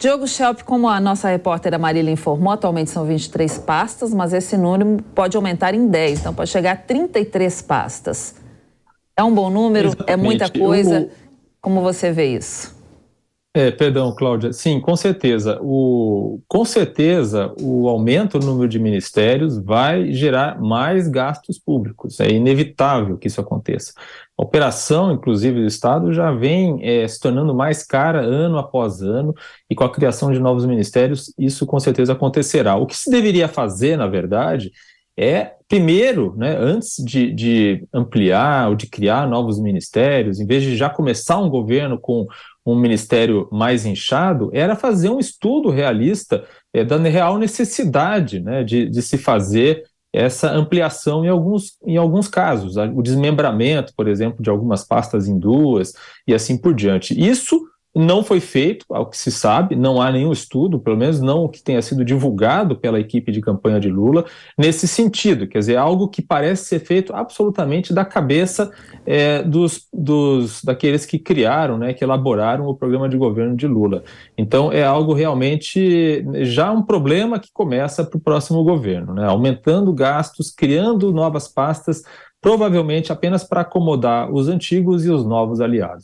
Diogo Schelp, como a nossa repórter Marília informou, atualmente são 23 pastas, mas esse número pode aumentar em 10, então pode chegar a 33 pastas. É um bom número? É Exatamente. É muita coisa? Eu... Como você vê isso? É, perdão, Cláudia. Sim, com certeza. O, com certeza, o aumento do número de ministérios vai gerar mais gastos públicos. É inevitável que isso aconteça. A operação, inclusive, do Estado já vem é, se tornando mais cara ano após ano, e com a criação de novos ministérios, isso com certeza acontecerá. O que se deveria fazer, na verdade, é, primeiro, né, antes de, de, ampliar ou de criar novos ministérios, em vez de já começar um governo com um ministério mais inchado, era fazer um estudo realista é, da real necessidade né, de, de, se fazer essa ampliação em alguns, em alguns casos, o desmembramento, por exemplo, de algumas pastas em duas e assim por diante. Isso não foi feito, ao que se sabe, não há nenhum estudo, pelo menos não o que tenha sido divulgado pela equipe de campanha de Lula, nesse sentido. Quer dizer, algo que parece ser feito absolutamente da cabeça é, dos, dos, daqueles que criaram, né, que elaboraram o programa de governo de Lula. Então, é algo realmente já um problema que começa para o próximo governo, né, aumentando gastos, criando novas pastas, provavelmente apenas para acomodar os antigos e os novos aliados.